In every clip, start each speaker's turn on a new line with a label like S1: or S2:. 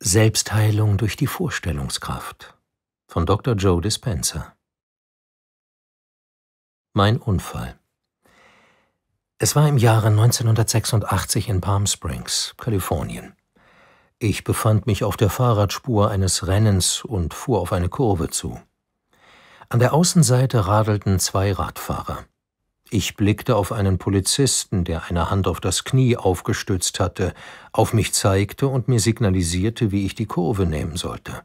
S1: Selbstheilung durch die Vorstellungskraft von Dr. Joe Dispenza. Mein Unfall. Es war im Jahre 1986 in Palm Springs, Kalifornien. Ich befand mich auf der Fahrradspur eines Rennens und fuhr auf eine Kurve zu. An der Außenseite radelten zwei Radfahrer. Ich blickte auf einen Polizisten, der eine Hand auf das Knie aufgestützt hatte, auf mich zeigte und mir signalisierte, wie ich die Kurve nehmen sollte.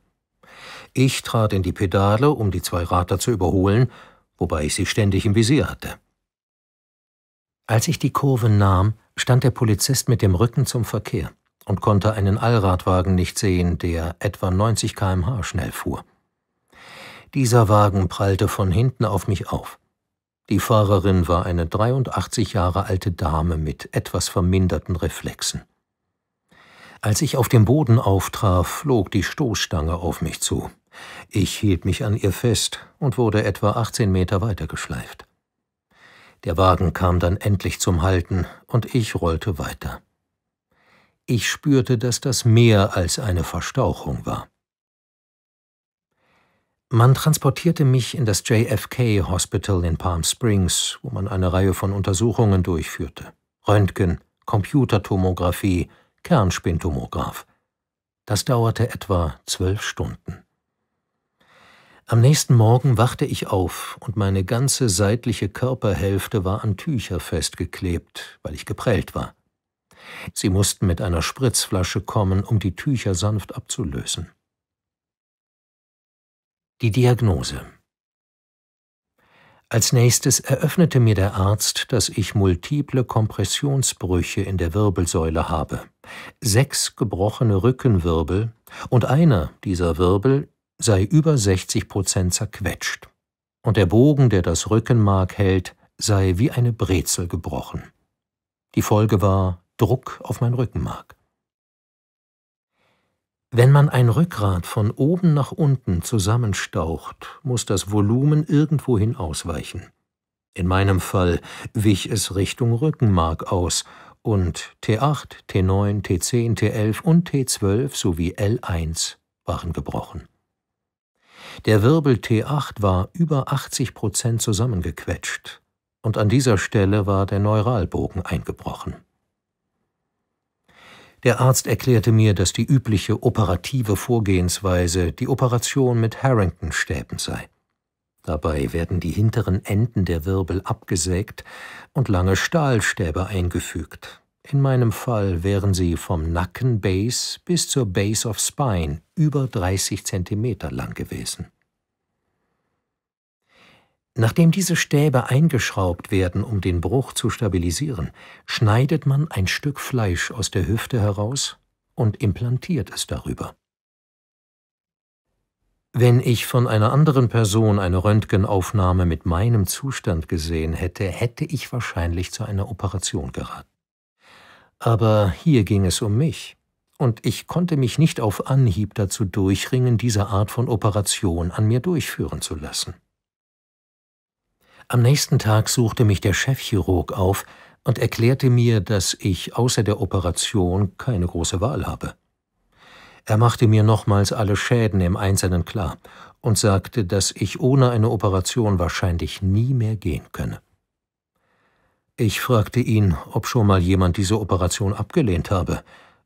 S1: Ich trat in die Pedale, um die zwei Rater zu überholen, wobei ich sie ständig im Visier hatte. Als ich die Kurve nahm, stand der Polizist mit dem Rücken zum Verkehr und konnte einen Allradwagen nicht sehen, der etwa 90 km/h schnell fuhr. Dieser Wagen prallte von hinten auf mich auf. Die Fahrerin war eine 83 Jahre alte Dame mit etwas verminderten Reflexen. Als ich auf dem Boden auftraf, flog die Stoßstange auf mich zu. Ich hielt mich an ihr fest und wurde etwa 18 Meter weitergeschleift. Der Wagen kam dann endlich zum Halten und ich rollte weiter. Ich spürte, dass das mehr als eine Verstauchung war. Man transportierte mich in das JFK Hospital in Palm Springs, wo man eine Reihe von Untersuchungen durchführte. Röntgen, Computertomographie, Kernspintomograph. Das dauerte etwa zwölf Stunden. Am nächsten Morgen wachte ich auf und meine ganze seitliche Körperhälfte war an Tücher festgeklebt, weil ich geprellt war. Sie mussten mit einer Spritzflasche kommen, um die Tücher sanft abzulösen. Die Diagnose. Als nächstes eröffnete mir der Arzt, dass ich multiple Kompressionsbrüche in der Wirbelsäule habe, sechs gebrochene Rückenwirbel und einer dieser Wirbel sei über 60 Prozent zerquetscht und der Bogen, der das Rückenmark hält, sei wie eine Brezel gebrochen. Die Folge war Druck auf mein Rückenmark. Wenn man ein Rückgrat von oben nach unten zusammenstaucht, muss das Volumen irgendwohin ausweichen. In meinem Fall wich es Richtung Rückenmark aus und T8, T9, T10, T11 und T12 sowie L1 waren gebrochen. Der Wirbel T8 war über 80 Prozent zusammengequetscht und an dieser Stelle war der Neuralbogen eingebrochen. Der Arzt erklärte mir, dass die übliche operative Vorgehensweise die Operation mit Harrington-Stäben sei. Dabei werden die hinteren Enden der Wirbel abgesägt und lange Stahlstäbe eingefügt. In meinem Fall wären sie vom Nackenbase bis zur Base of Spine über 30 Zentimeter lang gewesen. Nachdem diese Stäbe eingeschraubt werden, um den Bruch zu stabilisieren, schneidet man ein Stück Fleisch aus der Hüfte heraus und implantiert es darüber. Wenn ich von einer anderen Person eine Röntgenaufnahme mit meinem Zustand gesehen hätte, hätte ich wahrscheinlich zu einer Operation geraten. Aber hier ging es um mich, und ich konnte mich nicht auf Anhieb dazu durchringen, diese Art von Operation an mir durchführen zu lassen. Am nächsten Tag suchte mich der Chefchirurg auf und erklärte mir, dass ich außer der Operation keine große Wahl habe. Er machte mir nochmals alle Schäden im Einzelnen klar und sagte, dass ich ohne eine Operation wahrscheinlich nie mehr gehen könne. Ich fragte ihn, ob schon mal jemand diese Operation abgelehnt habe,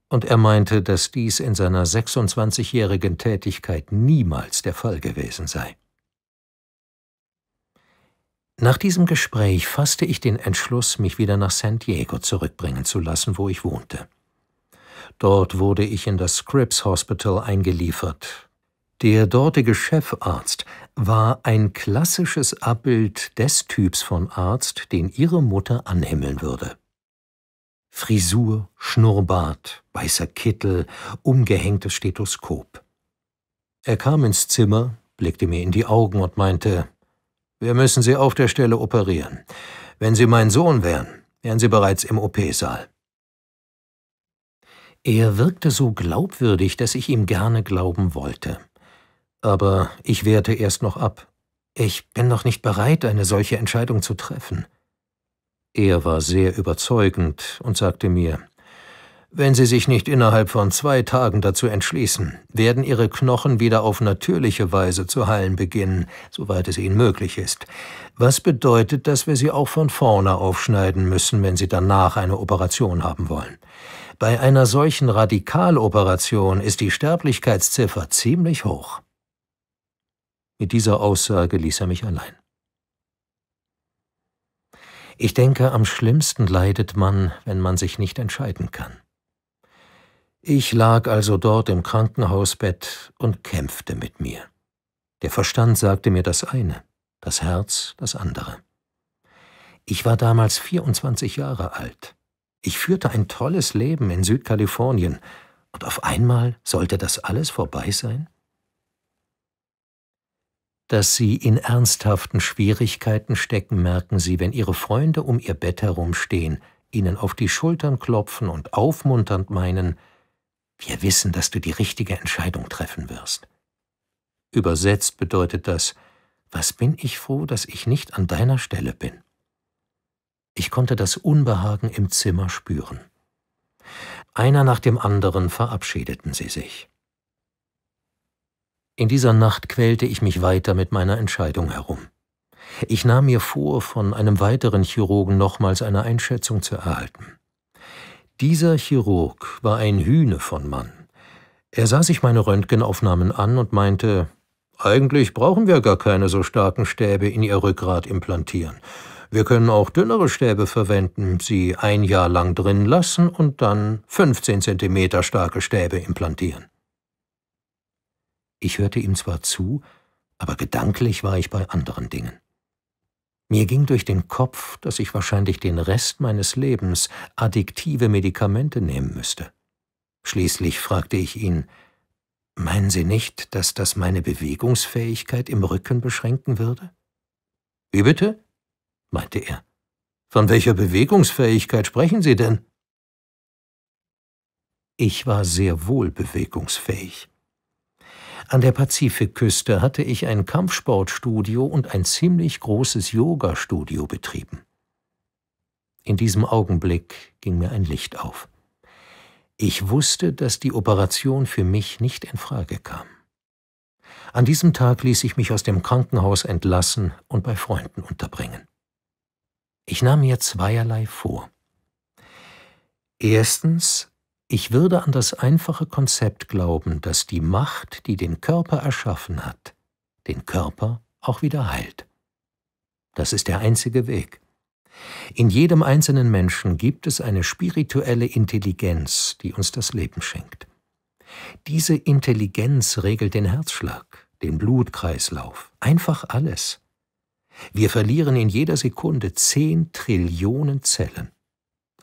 S1: und er meinte, dass dies in seiner 26-jährigen Tätigkeit niemals der Fall gewesen sei. Nach diesem Gespräch fasste ich den Entschluss, mich wieder nach San Diego zurückbringen zu lassen, wo ich wohnte. Dort wurde ich in das Scripps Hospital eingeliefert. Der dortige Chefarzt war ein klassisches Abbild des Typs von Arzt, den ihre Mutter anhimmeln würde. Frisur, Schnurrbart, weißer Kittel, umgehängtes Stethoskop. Er kam ins Zimmer, blickte mir in die Augen und meinte, wir müssen Sie auf der Stelle operieren. Wenn Sie mein Sohn wären, wären Sie bereits im OP-Saal. Er wirkte so glaubwürdig, dass ich ihm gerne glauben wollte. Aber ich wehrte erst noch ab. Ich bin noch nicht bereit, eine solche Entscheidung zu treffen. Er war sehr überzeugend und sagte mir, wenn sie sich nicht innerhalb von zwei Tagen dazu entschließen, werden ihre Knochen wieder auf natürliche Weise zu heilen beginnen, soweit es ihnen möglich ist. Was bedeutet, dass wir sie auch von vorne aufschneiden müssen, wenn sie danach eine Operation haben wollen. Bei einer solchen Radikaloperation ist die Sterblichkeitsziffer ziemlich hoch. Mit dieser Aussage ließ er mich allein. Ich denke, am schlimmsten leidet man, wenn man sich nicht entscheiden kann. Ich lag also dort im Krankenhausbett und kämpfte mit mir. Der Verstand sagte mir das eine, das Herz das andere. Ich war damals 24 Jahre alt. Ich führte ein tolles Leben in Südkalifornien, und auf einmal sollte das alles vorbei sein? Dass sie in ernsthaften Schwierigkeiten stecken, merken sie, wenn ihre Freunde um ihr Bett herumstehen, ihnen auf die Schultern klopfen und aufmunternd meinen, wir wissen, dass du die richtige Entscheidung treffen wirst. Übersetzt bedeutet das, was bin ich froh, dass ich nicht an deiner Stelle bin. Ich konnte das Unbehagen im Zimmer spüren. Einer nach dem anderen verabschiedeten sie sich. In dieser Nacht quälte ich mich weiter mit meiner Entscheidung herum. Ich nahm mir vor, von einem weiteren Chirurgen nochmals eine Einschätzung zu erhalten. Dieser Chirurg war ein Hühne von Mann. Er sah sich meine Röntgenaufnahmen an und meinte, eigentlich brauchen wir gar keine so starken Stäbe in ihr Rückgrat implantieren. Wir können auch dünnere Stäbe verwenden, sie ein Jahr lang drin lassen und dann 15 cm starke Stäbe implantieren. Ich hörte ihm zwar zu, aber gedanklich war ich bei anderen Dingen. Mir ging durch den Kopf, dass ich wahrscheinlich den Rest meines Lebens addiktive Medikamente nehmen müsste. Schließlich fragte ich ihn, Meinen Sie nicht, dass das meine Bewegungsfähigkeit im Rücken beschränken würde? Wie bitte? meinte er. Von welcher Bewegungsfähigkeit sprechen Sie denn? Ich war sehr wohl bewegungsfähig. An der Pazifikküste hatte ich ein Kampfsportstudio und ein ziemlich großes Yoga-Studio betrieben. In diesem Augenblick ging mir ein Licht auf. Ich wusste, dass die Operation für mich nicht in Frage kam. An diesem Tag ließ ich mich aus dem Krankenhaus entlassen und bei Freunden unterbringen. Ich nahm mir zweierlei vor. Erstens ich würde an das einfache Konzept glauben, dass die Macht, die den Körper erschaffen hat, den Körper auch wieder heilt. Das ist der einzige Weg. In jedem einzelnen Menschen gibt es eine spirituelle Intelligenz, die uns das Leben schenkt. Diese Intelligenz regelt den Herzschlag, den Blutkreislauf, einfach alles. Wir verlieren in jeder Sekunde zehn Trillionen Zellen.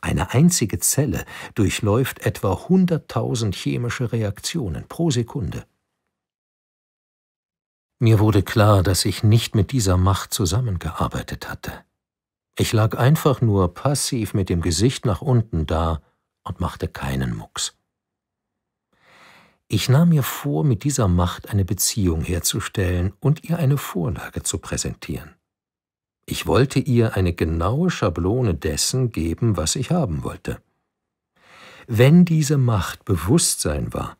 S1: Eine einzige Zelle durchläuft etwa 100.000 chemische Reaktionen pro Sekunde. Mir wurde klar, dass ich nicht mit dieser Macht zusammengearbeitet hatte. Ich lag einfach nur passiv mit dem Gesicht nach unten da und machte keinen Mucks. Ich nahm mir vor, mit dieser Macht eine Beziehung herzustellen und ihr eine Vorlage zu präsentieren. Ich wollte ihr eine genaue Schablone dessen geben, was ich haben wollte. Wenn diese Macht Bewusstsein war,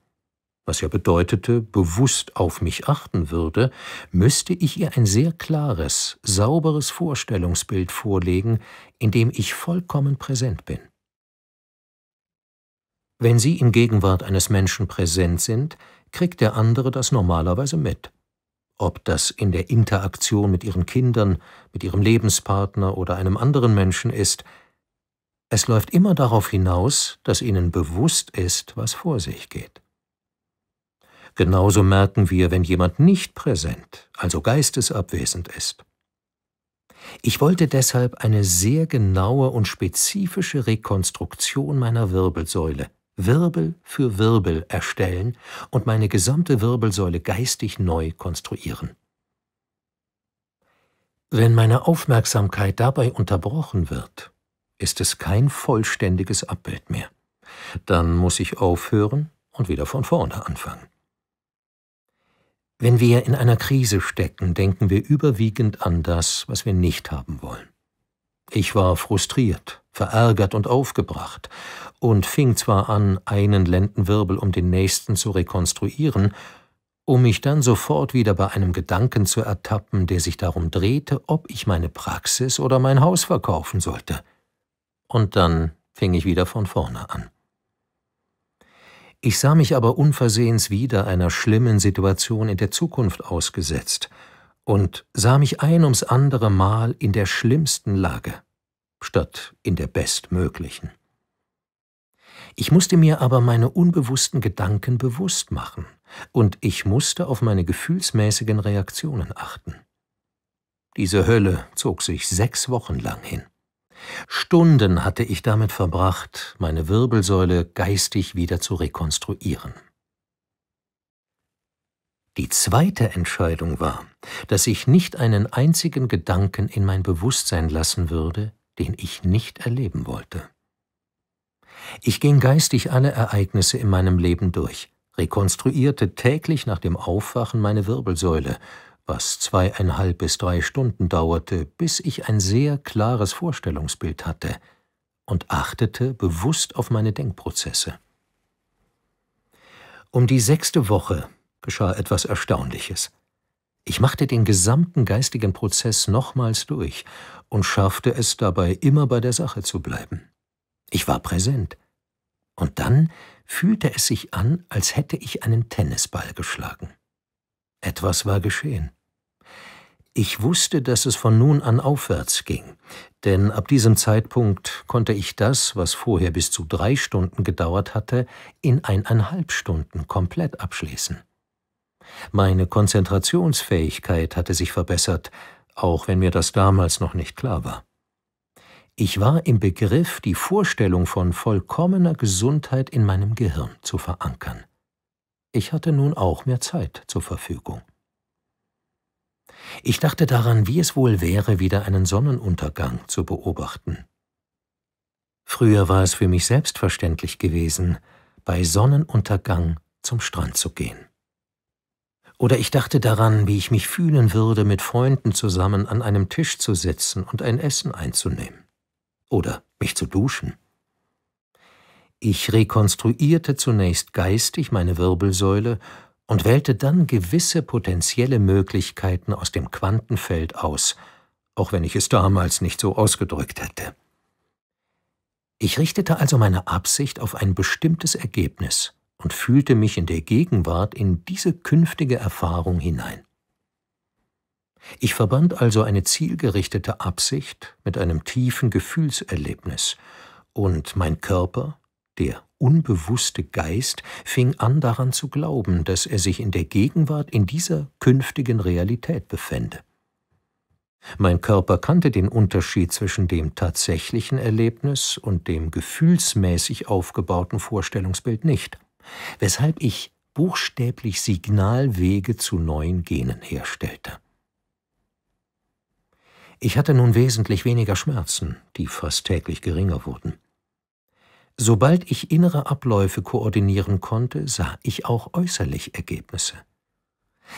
S1: was ja bedeutete, bewusst auf mich achten würde, müsste ich ihr ein sehr klares, sauberes Vorstellungsbild vorlegen, in dem ich vollkommen präsent bin. Wenn Sie in Gegenwart eines Menschen präsent sind, kriegt der andere das normalerweise mit ob das in der Interaktion mit ihren Kindern, mit ihrem Lebenspartner oder einem anderen Menschen ist, es läuft immer darauf hinaus, dass ihnen bewusst ist, was vor sich geht. Genauso merken wir, wenn jemand nicht präsent, also geistesabwesend ist. Ich wollte deshalb eine sehr genaue und spezifische Rekonstruktion meiner Wirbelsäule, Wirbel für Wirbel erstellen und meine gesamte Wirbelsäule geistig neu konstruieren. Wenn meine Aufmerksamkeit dabei unterbrochen wird, ist es kein vollständiges Abbild mehr. Dann muss ich aufhören und wieder von vorne anfangen. Wenn wir in einer Krise stecken, denken wir überwiegend an das, was wir nicht haben wollen. Ich war frustriert, verärgert und aufgebracht und fing zwar an, einen Lendenwirbel um den nächsten zu rekonstruieren, um mich dann sofort wieder bei einem Gedanken zu ertappen, der sich darum drehte, ob ich meine Praxis oder mein Haus verkaufen sollte. Und dann fing ich wieder von vorne an. Ich sah mich aber unversehens wieder einer schlimmen Situation in der Zukunft ausgesetzt – und sah mich ein ums andere Mal in der schlimmsten Lage, statt in der bestmöglichen. Ich musste mir aber meine unbewussten Gedanken bewusst machen, und ich musste auf meine gefühlsmäßigen Reaktionen achten. Diese Hölle zog sich sechs Wochen lang hin. Stunden hatte ich damit verbracht, meine Wirbelsäule geistig wieder zu rekonstruieren. Die zweite Entscheidung war, dass ich nicht einen einzigen Gedanken in mein Bewusstsein lassen würde, den ich nicht erleben wollte. Ich ging geistig alle Ereignisse in meinem Leben durch, rekonstruierte täglich nach dem Aufwachen meine Wirbelsäule, was zweieinhalb bis drei Stunden dauerte, bis ich ein sehr klares Vorstellungsbild hatte, und achtete bewusst auf meine Denkprozesse. Um die sechste Woche geschah etwas Erstaunliches. Ich machte den gesamten geistigen Prozess nochmals durch und schaffte es dabei, immer bei der Sache zu bleiben. Ich war präsent. Und dann fühlte es sich an, als hätte ich einen Tennisball geschlagen. Etwas war geschehen. Ich wusste, dass es von nun an aufwärts ging, denn ab diesem Zeitpunkt konnte ich das, was vorher bis zu drei Stunden gedauert hatte, in eineinhalb Stunden komplett abschließen. Meine Konzentrationsfähigkeit hatte sich verbessert, auch wenn mir das damals noch nicht klar war. Ich war im Begriff, die Vorstellung von vollkommener Gesundheit in meinem Gehirn zu verankern. Ich hatte nun auch mehr Zeit zur Verfügung. Ich dachte daran, wie es wohl wäre, wieder einen Sonnenuntergang zu beobachten. Früher war es für mich selbstverständlich gewesen, bei Sonnenuntergang zum Strand zu gehen. Oder ich dachte daran, wie ich mich fühlen würde, mit Freunden zusammen an einem Tisch zu sitzen und ein Essen einzunehmen. Oder mich zu duschen. Ich rekonstruierte zunächst geistig meine Wirbelsäule und wählte dann gewisse potenzielle Möglichkeiten aus dem Quantenfeld aus, auch wenn ich es damals nicht so ausgedrückt hätte. Ich richtete also meine Absicht auf ein bestimmtes Ergebnis und fühlte mich in der Gegenwart in diese künftige Erfahrung hinein. Ich verband also eine zielgerichtete Absicht mit einem tiefen Gefühlserlebnis, und mein Körper, der unbewusste Geist, fing an daran zu glauben, dass er sich in der Gegenwart in dieser künftigen Realität befände. Mein Körper kannte den Unterschied zwischen dem tatsächlichen Erlebnis und dem gefühlsmäßig aufgebauten Vorstellungsbild nicht weshalb ich buchstäblich Signalwege zu neuen Genen herstellte. Ich hatte nun wesentlich weniger Schmerzen, die fast täglich geringer wurden. Sobald ich innere Abläufe koordinieren konnte, sah ich auch äußerlich Ergebnisse.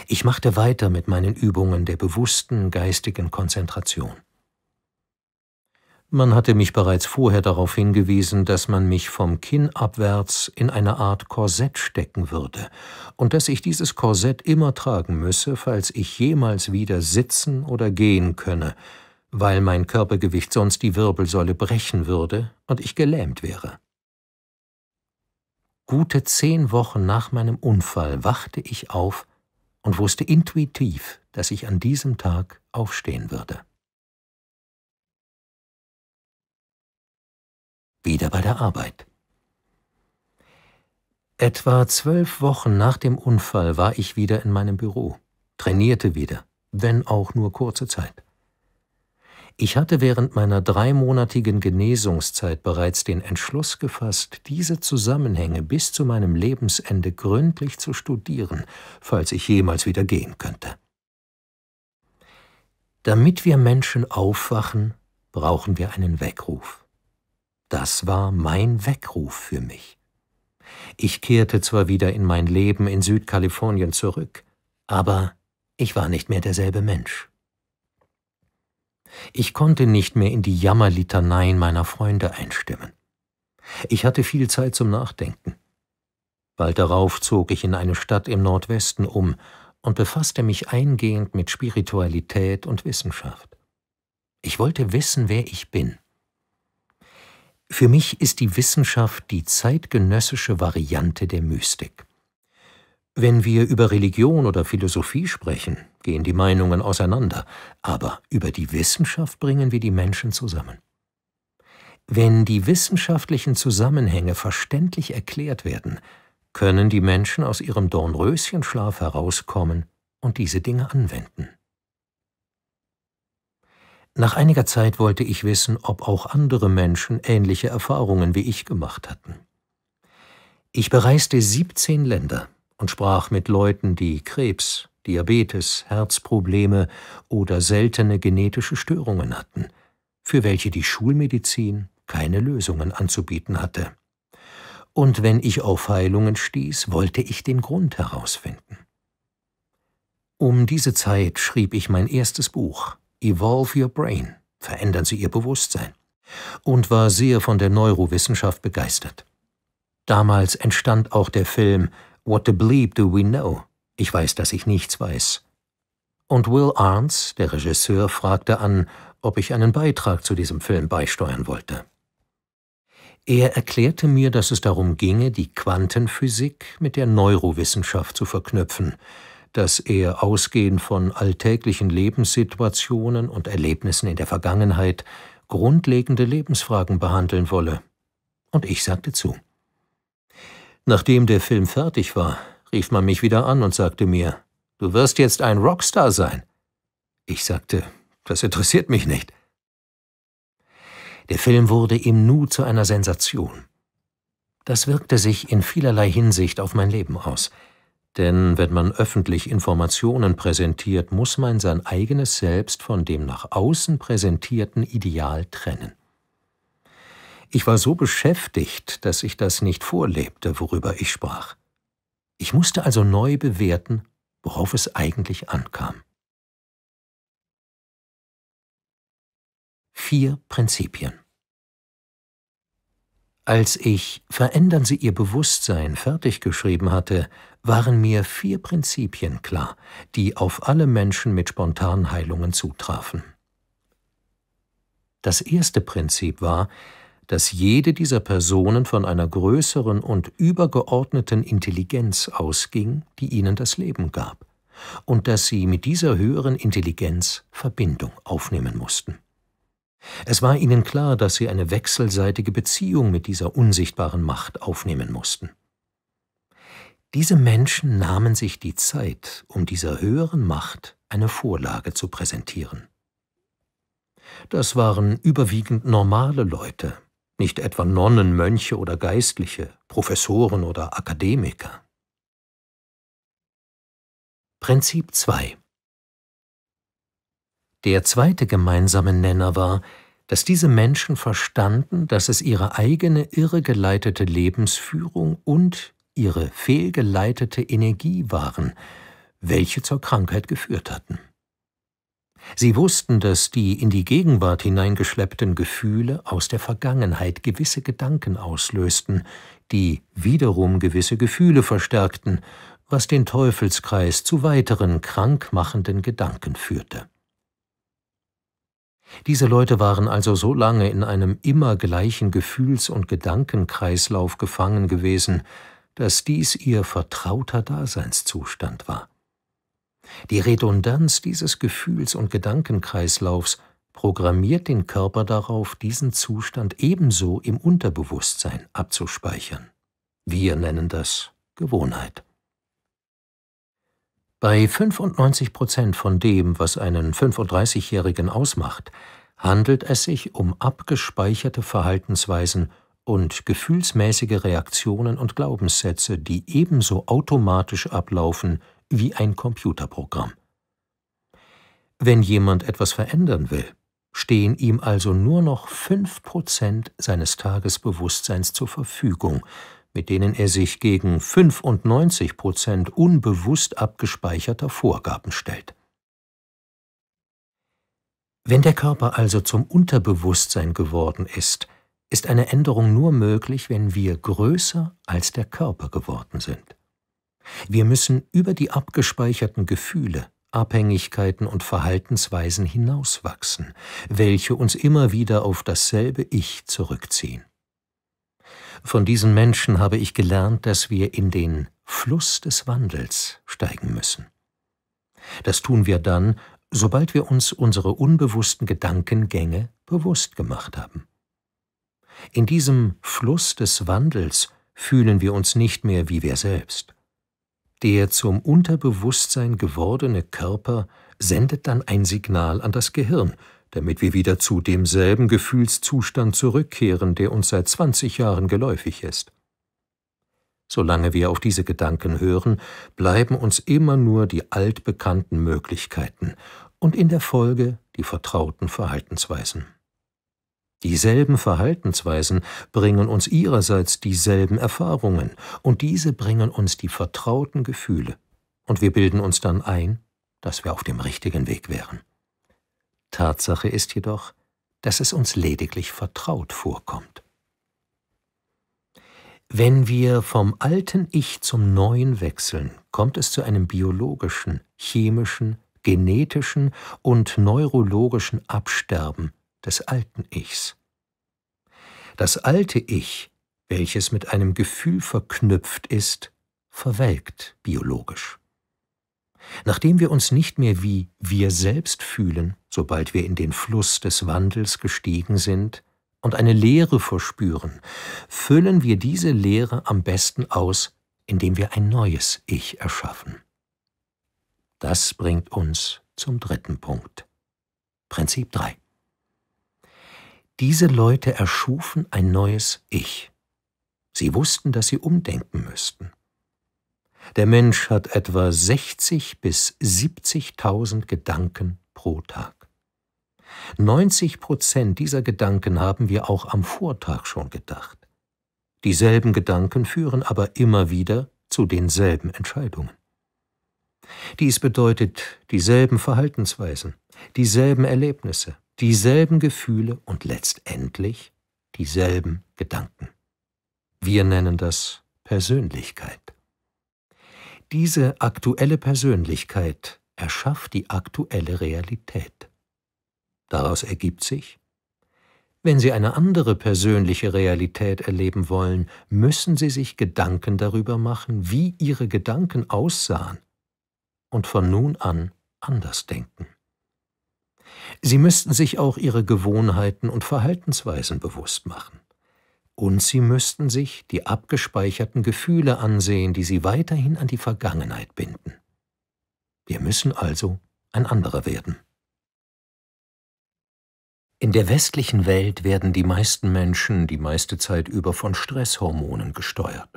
S1: Ich machte weiter mit meinen Übungen der bewussten geistigen Konzentration. Man hatte mich bereits vorher darauf hingewiesen, dass man mich vom Kinn abwärts in eine Art Korsett stecken würde und dass ich dieses Korsett immer tragen müsse, falls ich jemals wieder sitzen oder gehen könne, weil mein Körpergewicht sonst die Wirbelsäule brechen würde und ich gelähmt wäre. Gute zehn Wochen nach meinem Unfall wachte ich auf und wusste intuitiv, dass ich an diesem Tag aufstehen würde. wieder bei der Arbeit. Etwa zwölf Wochen nach dem Unfall war ich wieder in meinem Büro, trainierte wieder, wenn auch nur kurze Zeit. Ich hatte während meiner dreimonatigen Genesungszeit bereits den Entschluss gefasst, diese Zusammenhänge bis zu meinem Lebensende gründlich zu studieren, falls ich jemals wieder gehen könnte. Damit wir Menschen aufwachen, brauchen wir einen Weckruf. Das war mein Weckruf für mich. Ich kehrte zwar wieder in mein Leben in Südkalifornien zurück, aber ich war nicht mehr derselbe Mensch. Ich konnte nicht mehr in die Jammerlitaneien meiner Freunde einstimmen. Ich hatte viel Zeit zum Nachdenken. Bald darauf zog ich in eine Stadt im Nordwesten um und befasste mich eingehend mit Spiritualität und Wissenschaft. Ich wollte wissen, wer ich bin. Für mich ist die Wissenschaft die zeitgenössische Variante der Mystik. Wenn wir über Religion oder Philosophie sprechen, gehen die Meinungen auseinander, aber über die Wissenschaft bringen wir die Menschen zusammen. Wenn die wissenschaftlichen Zusammenhänge verständlich erklärt werden, können die Menschen aus ihrem Dornröschenschlaf herauskommen und diese Dinge anwenden. Nach einiger Zeit wollte ich wissen, ob auch andere Menschen ähnliche Erfahrungen wie ich gemacht hatten. Ich bereiste 17 Länder und sprach mit Leuten, die Krebs, Diabetes, Herzprobleme oder seltene genetische Störungen hatten, für welche die Schulmedizin keine Lösungen anzubieten hatte. Und wenn ich auf Heilungen stieß, wollte ich den Grund herausfinden. Um diese Zeit schrieb ich mein erstes Buch, Evolve Your Brain, verändern Sie Ihr Bewusstsein, und war sehr von der Neurowissenschaft begeistert. Damals entstand auch der Film What the Bleep Do We Know? Ich weiß, dass ich nichts weiß. Und Will Arndt, der Regisseur, fragte an, ob ich einen Beitrag zu diesem Film beisteuern wollte. Er erklärte mir, dass es darum ginge, die Quantenphysik mit der Neurowissenschaft zu verknüpfen dass er ausgehend von alltäglichen Lebenssituationen und Erlebnissen in der Vergangenheit grundlegende Lebensfragen behandeln wolle. Und ich sagte zu. Nachdem der Film fertig war, rief man mich wieder an und sagte mir, du wirst jetzt ein Rockstar sein. Ich sagte, das interessiert mich nicht. Der Film wurde im Nu zu einer Sensation. Das wirkte sich in vielerlei Hinsicht auf mein Leben aus. Denn wenn man öffentlich Informationen präsentiert, muss man sein eigenes Selbst von dem nach außen präsentierten Ideal trennen. Ich war so beschäftigt, dass ich das nicht vorlebte, worüber ich sprach. Ich musste also neu bewerten, worauf es eigentlich ankam. Vier Prinzipien als ich Verändern Sie Ihr Bewusstsein fertig geschrieben hatte, waren mir vier Prinzipien klar, die auf alle Menschen mit Spontanheilungen zutrafen. Das erste Prinzip war, dass jede dieser Personen von einer größeren und übergeordneten Intelligenz ausging, die ihnen das Leben gab, und dass sie mit dieser höheren Intelligenz Verbindung aufnehmen mussten. Es war ihnen klar, dass sie eine wechselseitige Beziehung mit dieser unsichtbaren Macht aufnehmen mussten. Diese Menschen nahmen sich die Zeit, um dieser höheren Macht eine Vorlage zu präsentieren. Das waren überwiegend normale Leute, nicht etwa Nonnen, Mönche oder Geistliche, Professoren oder Akademiker. Prinzip 2 der zweite gemeinsame Nenner war, dass diese Menschen verstanden, dass es ihre eigene irregeleitete Lebensführung und ihre fehlgeleitete Energie waren, welche zur Krankheit geführt hatten. Sie wussten, dass die in die Gegenwart hineingeschleppten Gefühle aus der Vergangenheit gewisse Gedanken auslösten, die wiederum gewisse Gefühle verstärkten, was den Teufelskreis zu weiteren krankmachenden Gedanken führte. Diese Leute waren also so lange in einem immer gleichen Gefühls- und Gedankenkreislauf gefangen gewesen, dass dies ihr vertrauter Daseinszustand war. Die Redundanz dieses Gefühls- und Gedankenkreislaufs programmiert den Körper darauf, diesen Zustand ebenso im Unterbewusstsein abzuspeichern. Wir nennen das Gewohnheit. Bei 95 Prozent von dem, was einen 35-Jährigen ausmacht, handelt es sich um abgespeicherte Verhaltensweisen und gefühlsmäßige Reaktionen und Glaubenssätze, die ebenso automatisch ablaufen wie ein Computerprogramm. Wenn jemand etwas verändern will, stehen ihm also nur noch 5% Prozent seines Tagesbewusstseins zur Verfügung, mit denen er sich gegen 95 Prozent unbewusst abgespeicherter Vorgaben stellt. Wenn der Körper also zum Unterbewusstsein geworden ist, ist eine Änderung nur möglich, wenn wir größer als der Körper geworden sind. Wir müssen über die abgespeicherten Gefühle, Abhängigkeiten und Verhaltensweisen hinauswachsen, welche uns immer wieder auf dasselbe Ich zurückziehen. Von diesen Menschen habe ich gelernt, dass wir in den Fluss des Wandels steigen müssen. Das tun wir dann, sobald wir uns unsere unbewussten Gedankengänge bewusst gemacht haben. In diesem Fluss des Wandels fühlen wir uns nicht mehr wie wir selbst. Der zum Unterbewusstsein gewordene Körper sendet dann ein Signal an das Gehirn, damit wir wieder zu demselben Gefühlszustand zurückkehren, der uns seit 20 Jahren geläufig ist. Solange wir auf diese Gedanken hören, bleiben uns immer nur die altbekannten Möglichkeiten und in der Folge die vertrauten Verhaltensweisen. Dieselben Verhaltensweisen bringen uns ihrerseits dieselben Erfahrungen, und diese bringen uns die vertrauten Gefühle, und wir bilden uns dann ein, dass wir auf dem richtigen Weg wären. Tatsache ist jedoch, dass es uns lediglich vertraut vorkommt. Wenn wir vom alten Ich zum neuen wechseln, kommt es zu einem biologischen, chemischen, genetischen und neurologischen Absterben des alten Ichs. Das alte Ich, welches mit einem Gefühl verknüpft ist, verwelkt biologisch. Nachdem wir uns nicht mehr wie wir selbst fühlen, sobald wir in den Fluss des Wandels gestiegen sind und eine Leere verspüren, füllen wir diese Leere am besten aus, indem wir ein neues Ich erschaffen. Das bringt uns zum dritten Punkt. Prinzip 3. Diese Leute erschufen ein neues Ich. Sie wussten, dass sie umdenken müssten. Der Mensch hat etwa 60 bis 70.000 Gedanken pro Tag. 90 Prozent dieser Gedanken haben wir auch am Vortag schon gedacht. Dieselben Gedanken führen aber immer wieder zu denselben Entscheidungen. Dies bedeutet dieselben Verhaltensweisen, dieselben Erlebnisse, dieselben Gefühle und letztendlich dieselben Gedanken. Wir nennen das Persönlichkeit. Diese aktuelle Persönlichkeit erschafft die aktuelle Realität. Daraus ergibt sich, wenn Sie eine andere persönliche Realität erleben wollen, müssen Sie sich Gedanken darüber machen, wie Ihre Gedanken aussahen und von nun an anders denken. Sie müssten sich auch Ihre Gewohnheiten und Verhaltensweisen bewusst machen und sie müssten sich die abgespeicherten Gefühle ansehen, die sie weiterhin an die Vergangenheit binden. Wir müssen also ein anderer werden. In der westlichen Welt werden die meisten Menschen die meiste Zeit über von Stresshormonen gesteuert.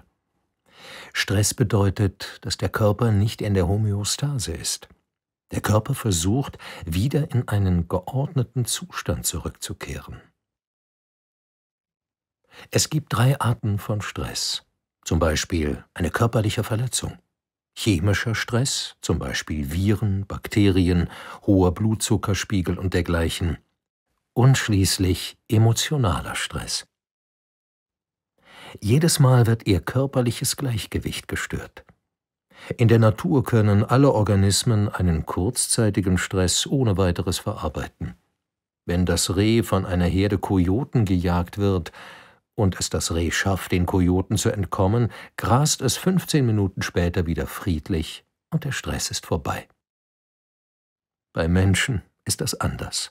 S1: Stress bedeutet, dass der Körper nicht in der Homöostase ist. Der Körper versucht, wieder in einen geordneten Zustand zurückzukehren. Es gibt drei Arten von Stress, zum Beispiel eine körperliche Verletzung. Chemischer Stress, zum Beispiel Viren, Bakterien, hoher Blutzuckerspiegel und dergleichen. Und schließlich emotionaler Stress. Jedes Mal wird ihr körperliches Gleichgewicht gestört. In der Natur können alle Organismen einen kurzzeitigen Stress ohne weiteres verarbeiten. Wenn das Reh von einer Herde Kojoten gejagt wird, und es das Reh schafft, den Kojoten zu entkommen, grast es 15 Minuten später wieder friedlich und der Stress ist vorbei. Bei Menschen ist das anders.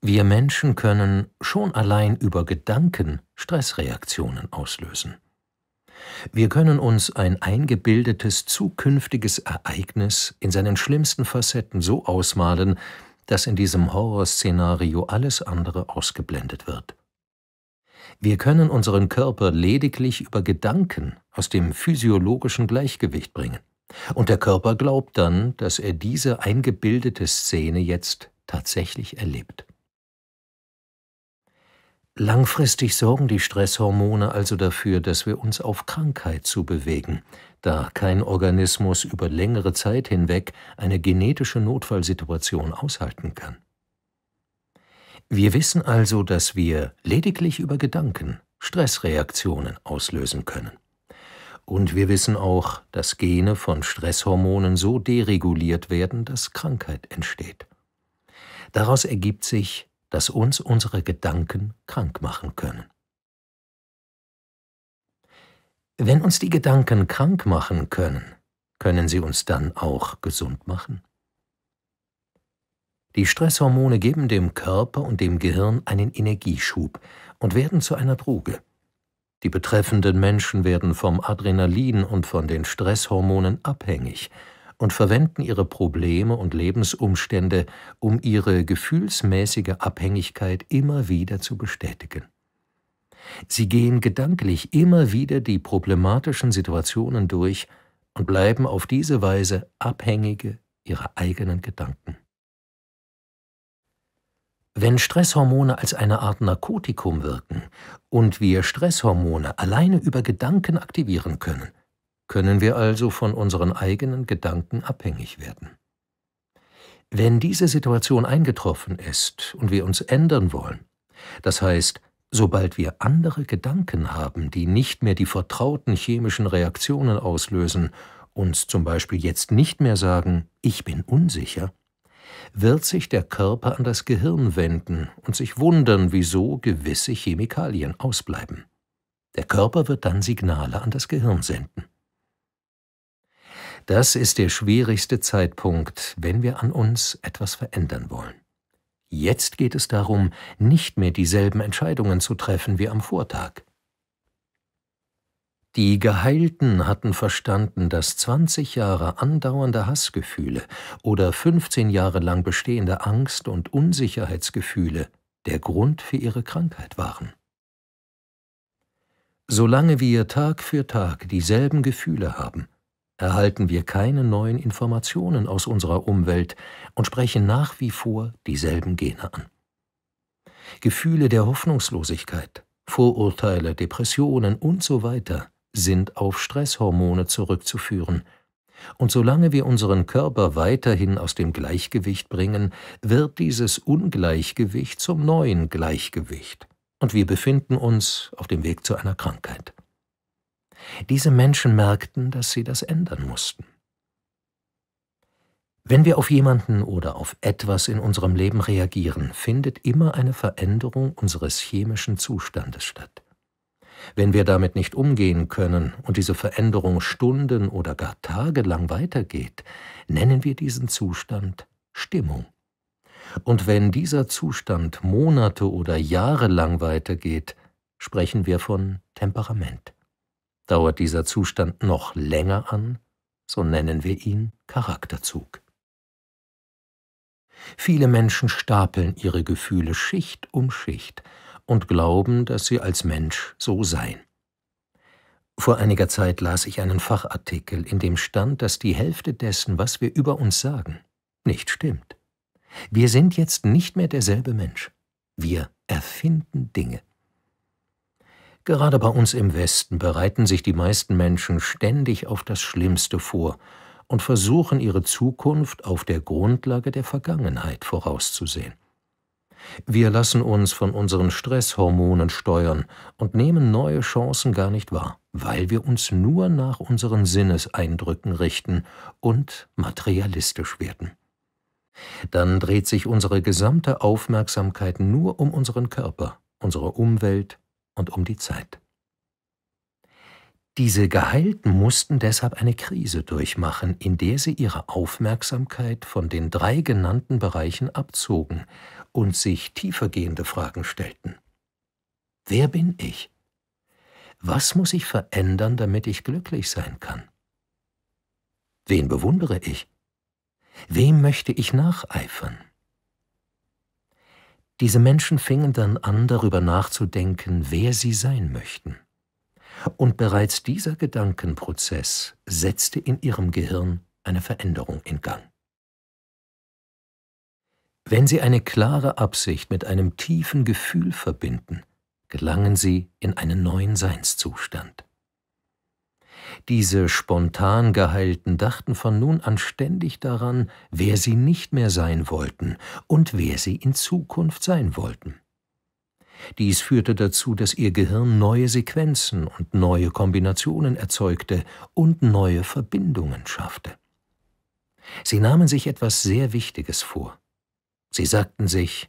S1: Wir Menschen können schon allein über Gedanken Stressreaktionen auslösen. Wir können uns ein eingebildetes zukünftiges Ereignis in seinen schlimmsten Facetten so ausmalen, dass in diesem Horrorszenario alles andere ausgeblendet wird. Wir können unseren Körper lediglich über Gedanken aus dem physiologischen Gleichgewicht bringen. Und der Körper glaubt dann, dass er diese eingebildete Szene jetzt tatsächlich erlebt. Langfristig sorgen die Stresshormone also dafür, dass wir uns auf Krankheit zu bewegen, da kein Organismus über längere Zeit hinweg eine genetische Notfallsituation aushalten kann. Wir wissen also, dass wir lediglich über Gedanken Stressreaktionen auslösen können. Und wir wissen auch, dass Gene von Stresshormonen so dereguliert werden, dass Krankheit entsteht. Daraus ergibt sich, dass uns unsere Gedanken krank machen können. Wenn uns die Gedanken krank machen können, können sie uns dann auch gesund machen? Die Stresshormone geben dem Körper und dem Gehirn einen Energieschub und werden zu einer Droge. Die betreffenden Menschen werden vom Adrenalin und von den Stresshormonen abhängig und verwenden ihre Probleme und Lebensumstände, um ihre gefühlsmäßige Abhängigkeit immer wieder zu bestätigen. Sie gehen gedanklich immer wieder die problematischen Situationen durch und bleiben auf diese Weise Abhängige ihrer eigenen Gedanken. Wenn Stresshormone als eine Art Narkotikum wirken und wir Stresshormone alleine über Gedanken aktivieren können, können wir also von unseren eigenen Gedanken abhängig werden. Wenn diese Situation eingetroffen ist und wir uns ändern wollen, das heißt, sobald wir andere Gedanken haben, die nicht mehr die vertrauten chemischen Reaktionen auslösen, uns zum Beispiel jetzt nicht mehr sagen, ich bin unsicher, wird sich der Körper an das Gehirn wenden und sich wundern, wieso gewisse Chemikalien ausbleiben. Der Körper wird dann Signale an das Gehirn senden. Das ist der schwierigste Zeitpunkt, wenn wir an uns etwas verändern wollen. Jetzt geht es darum, nicht mehr dieselben Entscheidungen zu treffen wie am Vortag. Die Geheilten hatten verstanden, dass 20 Jahre andauernde Hassgefühle oder 15 Jahre lang bestehende Angst und Unsicherheitsgefühle der Grund für ihre Krankheit waren. Solange wir Tag für Tag dieselben Gefühle haben, erhalten wir keine neuen Informationen aus unserer Umwelt und sprechen nach wie vor dieselben Gene an. Gefühle der Hoffnungslosigkeit, Vorurteile, Depressionen usw. So sind auf Stresshormone zurückzuführen. Und solange wir unseren Körper weiterhin aus dem Gleichgewicht bringen, wird dieses Ungleichgewicht zum neuen Gleichgewicht, und wir befinden uns auf dem Weg zu einer Krankheit. Diese Menschen merkten, dass sie das ändern mussten. Wenn wir auf jemanden oder auf etwas in unserem Leben reagieren, findet immer eine Veränderung unseres chemischen Zustandes statt. Wenn wir damit nicht umgehen können und diese Veränderung stunden oder gar tagelang weitergeht, nennen wir diesen Zustand Stimmung. Und wenn dieser Zustand Monate oder Jahre lang weitergeht, sprechen wir von Temperament. Dauert dieser Zustand noch länger an, so nennen wir ihn Charakterzug. Viele Menschen stapeln ihre Gefühle Schicht um Schicht und glauben, dass sie als Mensch so seien. Vor einiger Zeit las ich einen Fachartikel, in dem stand, dass die Hälfte dessen, was wir über uns sagen, nicht stimmt. Wir sind jetzt nicht mehr derselbe Mensch. Wir erfinden Dinge. Gerade bei uns im Westen bereiten sich die meisten Menschen ständig auf das Schlimmste vor und versuchen ihre Zukunft auf der Grundlage der Vergangenheit vorauszusehen. Wir lassen uns von unseren Stresshormonen steuern und nehmen neue Chancen gar nicht wahr, weil wir uns nur nach unseren Sinneseindrücken richten und materialistisch werden. Dann dreht sich unsere gesamte Aufmerksamkeit nur um unseren Körper, unsere Umwelt und um die Zeit. Diese Geheilten mussten deshalb eine Krise durchmachen, in der sie ihre Aufmerksamkeit von den drei genannten Bereichen abzogen und sich tiefergehende Fragen stellten. Wer bin ich? Was muss ich verändern, damit ich glücklich sein kann? Wen bewundere ich? Wem möchte ich nacheifern? Diese Menschen fingen dann an, darüber nachzudenken, wer sie sein möchten. Und bereits dieser Gedankenprozess setzte in ihrem Gehirn eine Veränderung in Gang. Wenn Sie eine klare Absicht mit einem tiefen Gefühl verbinden, gelangen Sie in einen neuen Seinszustand. Diese spontan Geheilten dachten von nun an ständig daran, wer sie nicht mehr sein wollten und wer sie in Zukunft sein wollten. Dies führte dazu, dass ihr Gehirn neue Sequenzen und neue Kombinationen erzeugte und neue Verbindungen schaffte. Sie nahmen sich etwas sehr Wichtiges vor. Sie sagten sich,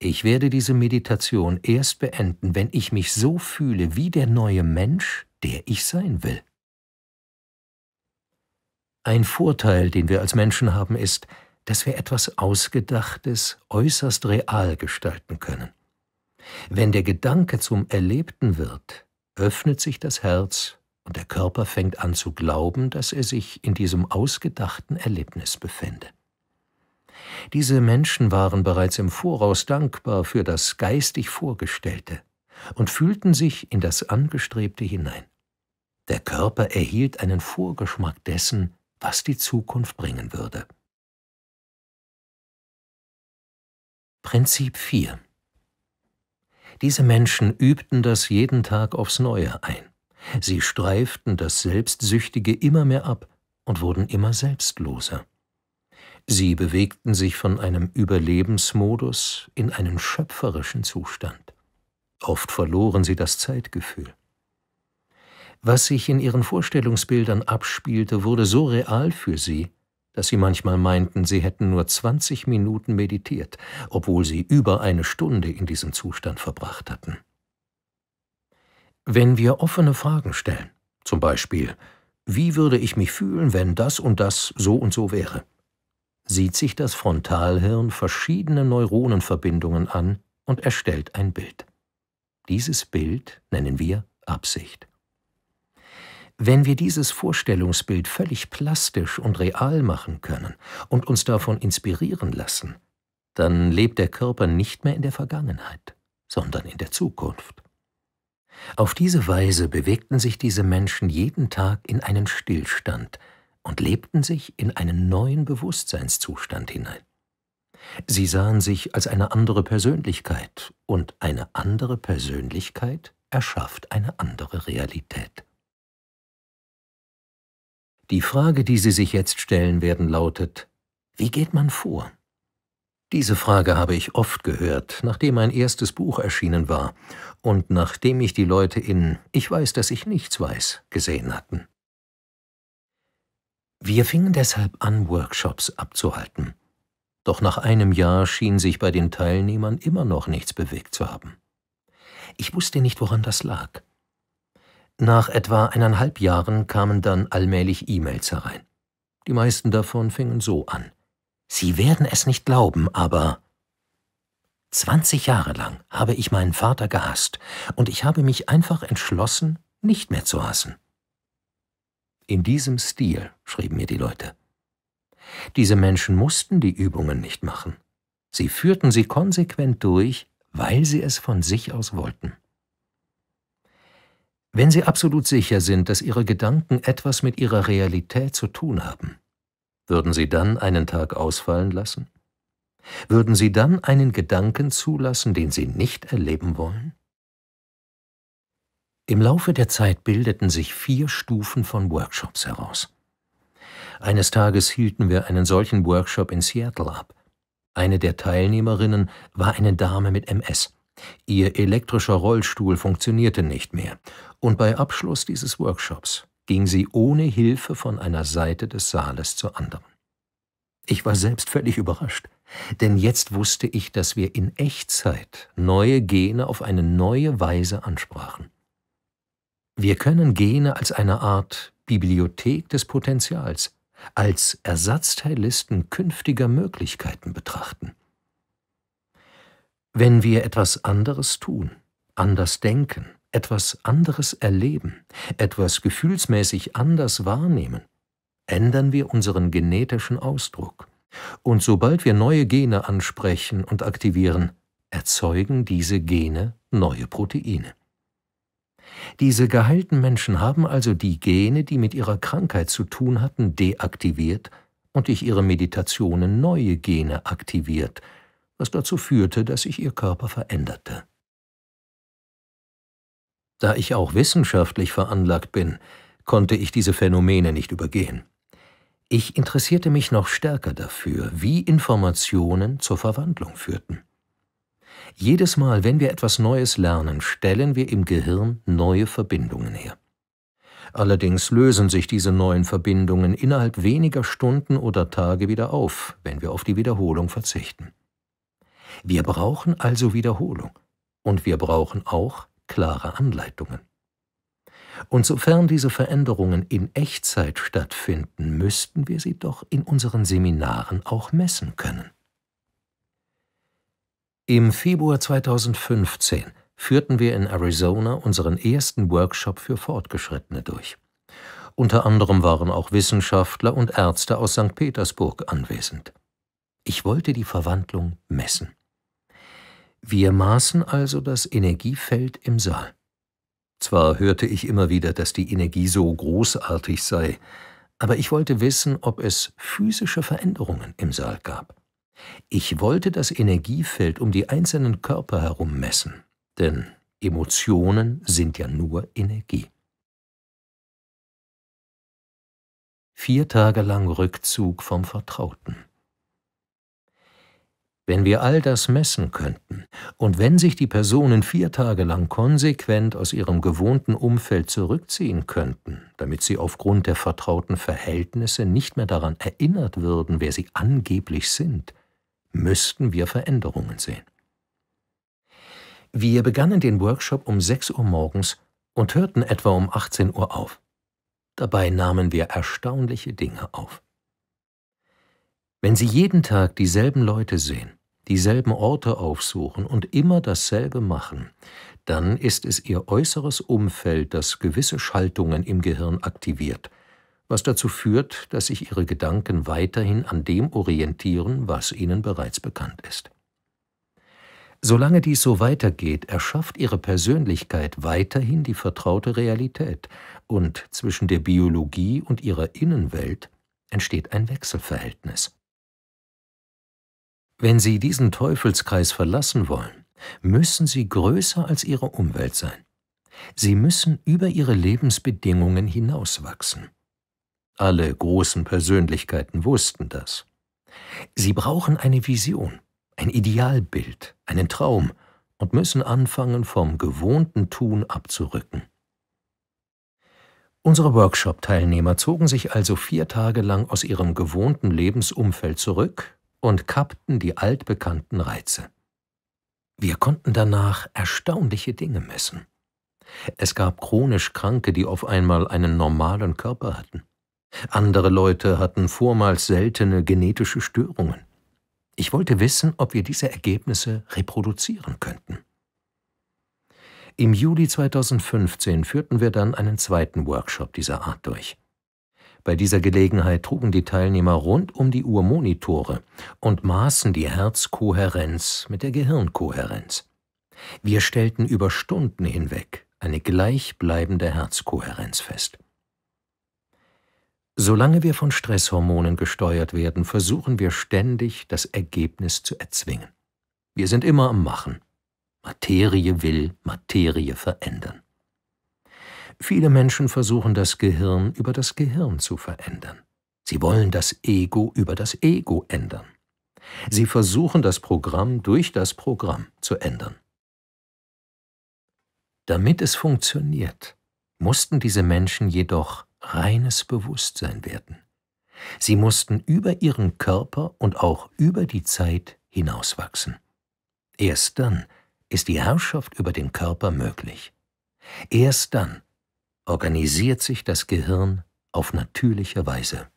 S1: ich werde diese Meditation erst beenden, wenn ich mich so fühle wie der neue Mensch, der ich sein will. Ein Vorteil, den wir als Menschen haben, ist, dass wir etwas Ausgedachtes äußerst real gestalten können. Wenn der Gedanke zum Erlebten wird, öffnet sich das Herz und der Körper fängt an zu glauben, dass er sich in diesem ausgedachten Erlebnis befände. Diese Menschen waren bereits im Voraus dankbar für das geistig Vorgestellte und fühlten sich in das Angestrebte hinein. Der Körper erhielt einen Vorgeschmack dessen, was die Zukunft bringen würde. Prinzip 4 diese Menschen übten das jeden Tag aufs Neue ein. Sie streiften das Selbstsüchtige immer mehr ab und wurden immer selbstloser. Sie bewegten sich von einem Überlebensmodus in einen schöpferischen Zustand. Oft verloren sie das Zeitgefühl. Was sich in ihren Vorstellungsbildern abspielte, wurde so real für sie, dass sie manchmal meinten, sie hätten nur 20 Minuten meditiert, obwohl sie über eine Stunde in diesem Zustand verbracht hatten. Wenn wir offene Fragen stellen, zum Beispiel, wie würde ich mich fühlen, wenn das und das so und so wäre, sieht sich das Frontalhirn verschiedene Neuronenverbindungen an und erstellt ein Bild. Dieses Bild nennen wir Absicht. Wenn wir dieses Vorstellungsbild völlig plastisch und real machen können und uns davon inspirieren lassen, dann lebt der Körper nicht mehr in der Vergangenheit, sondern in der Zukunft. Auf diese Weise bewegten sich diese Menschen jeden Tag in einen Stillstand und lebten sich in einen neuen Bewusstseinszustand hinein. Sie sahen sich als eine andere Persönlichkeit, und eine andere Persönlichkeit erschafft eine andere Realität. Die Frage, die Sie sich jetzt stellen werden, lautet, wie geht man vor? Diese Frage habe ich oft gehört, nachdem mein erstes Buch erschienen war und nachdem ich die Leute in Ich weiß, dass ich nichts weiß gesehen hatten. Wir fingen deshalb an, Workshops abzuhalten. Doch nach einem Jahr schien sich bei den Teilnehmern immer noch nichts bewegt zu haben. Ich wusste nicht, woran das lag. Nach etwa eineinhalb Jahren kamen dann allmählich E-Mails herein. Die meisten davon fingen so an. Sie werden es nicht glauben, aber 20 Jahre lang habe ich meinen Vater gehasst und ich habe mich einfach entschlossen, nicht mehr zu hassen. In diesem Stil schrieben mir die Leute. Diese Menschen mussten die Übungen nicht machen. Sie führten sie konsequent durch, weil sie es von sich aus wollten wenn Sie absolut sicher sind, dass Ihre Gedanken etwas mit Ihrer Realität zu tun haben, würden Sie dann einen Tag ausfallen lassen? Würden Sie dann einen Gedanken zulassen, den Sie nicht erleben wollen? Im Laufe der Zeit bildeten sich vier Stufen von Workshops heraus. Eines Tages hielten wir einen solchen Workshop in Seattle ab. Eine der Teilnehmerinnen war eine Dame mit MS. Ihr elektrischer Rollstuhl funktionierte nicht mehr und bei Abschluss dieses Workshops ging sie ohne Hilfe von einer Seite des Saales zur anderen. Ich war selbst völlig überrascht, denn jetzt wusste ich, dass wir in Echtzeit neue Gene auf eine neue Weise ansprachen. Wir können Gene als eine Art Bibliothek des Potenzials, als Ersatzteillisten künftiger Möglichkeiten betrachten. Wenn wir etwas anderes tun, anders denken, etwas anderes erleben, etwas gefühlsmäßig anders wahrnehmen, ändern wir unseren genetischen Ausdruck. Und sobald wir neue Gene ansprechen und aktivieren, erzeugen diese Gene neue Proteine. Diese geheilten Menschen haben also die Gene, die mit ihrer Krankheit zu tun hatten, deaktiviert und durch ihre Meditationen neue Gene aktiviert, was dazu führte, dass sich ihr Körper veränderte. Da ich auch wissenschaftlich veranlagt bin, konnte ich diese Phänomene nicht übergehen. Ich interessierte mich noch stärker dafür, wie Informationen zur Verwandlung führten. Jedes Mal, wenn wir etwas Neues lernen, stellen wir im Gehirn neue Verbindungen her. Allerdings lösen sich diese neuen Verbindungen innerhalb weniger Stunden oder Tage wieder auf, wenn wir auf die Wiederholung verzichten. Wir brauchen also Wiederholung und wir brauchen auch klare Anleitungen. Und sofern diese Veränderungen in Echtzeit stattfinden, müssten wir sie doch in unseren Seminaren auch messen können. Im Februar 2015 führten wir in Arizona unseren ersten Workshop für Fortgeschrittene durch. Unter anderem waren auch Wissenschaftler und Ärzte aus St. Petersburg anwesend. Ich wollte die Verwandlung messen. Wir maßen also das Energiefeld im Saal. Zwar hörte ich immer wieder, dass die Energie so großartig sei, aber ich wollte wissen, ob es physische Veränderungen im Saal gab. Ich wollte das Energiefeld um die einzelnen Körper herum messen, denn Emotionen sind ja nur Energie. Vier Tage lang Rückzug vom Vertrauten. Wenn wir all das messen könnten und wenn sich die Personen vier Tage lang konsequent aus ihrem gewohnten Umfeld zurückziehen könnten, damit sie aufgrund der vertrauten Verhältnisse nicht mehr daran erinnert würden, wer sie angeblich sind, müssten wir Veränderungen sehen. Wir begannen den Workshop um 6 Uhr morgens und hörten etwa um 18 Uhr auf. Dabei nahmen wir erstaunliche Dinge auf. Wenn Sie jeden Tag dieselben Leute sehen, dieselben Orte aufsuchen und immer dasselbe machen, dann ist es ihr äußeres Umfeld, das gewisse Schaltungen im Gehirn aktiviert, was dazu führt, dass sich ihre Gedanken weiterhin an dem orientieren, was ihnen bereits bekannt ist. Solange dies so weitergeht, erschafft ihre Persönlichkeit weiterhin die vertraute Realität, und zwischen der Biologie und ihrer Innenwelt entsteht ein Wechselverhältnis. Wenn Sie diesen Teufelskreis verlassen wollen, müssen Sie größer als Ihre Umwelt sein. Sie müssen über Ihre Lebensbedingungen hinauswachsen. Alle großen Persönlichkeiten wussten das. Sie brauchen eine Vision, ein Idealbild, einen Traum und müssen anfangen, vom gewohnten Tun abzurücken. Unsere Workshop-Teilnehmer zogen sich also vier Tage lang aus ihrem gewohnten Lebensumfeld zurück und kappten die altbekannten Reize. Wir konnten danach erstaunliche Dinge messen. Es gab chronisch Kranke, die auf einmal einen normalen Körper hatten. Andere Leute hatten vormals seltene genetische Störungen. Ich wollte wissen, ob wir diese Ergebnisse reproduzieren könnten. Im Juli 2015 führten wir dann einen zweiten Workshop dieser Art durch. Bei dieser Gelegenheit trugen die Teilnehmer rund um die Uhr Monitore und maßen die Herzkohärenz mit der Gehirnkohärenz. Wir stellten über Stunden hinweg eine gleichbleibende Herzkohärenz fest. Solange wir von Stresshormonen gesteuert werden, versuchen wir ständig, das Ergebnis zu erzwingen. Wir sind immer am Machen. Materie will Materie verändern. Viele Menschen versuchen das Gehirn über das Gehirn zu verändern. Sie wollen das Ego über das Ego ändern. Sie versuchen das Programm durch das Programm zu ändern. Damit es funktioniert, mussten diese Menschen jedoch reines Bewusstsein werden. Sie mussten über ihren Körper und auch über die Zeit hinauswachsen. Erst dann ist die Herrschaft über den Körper möglich. Erst dann organisiert sich das Gehirn auf natürliche Weise.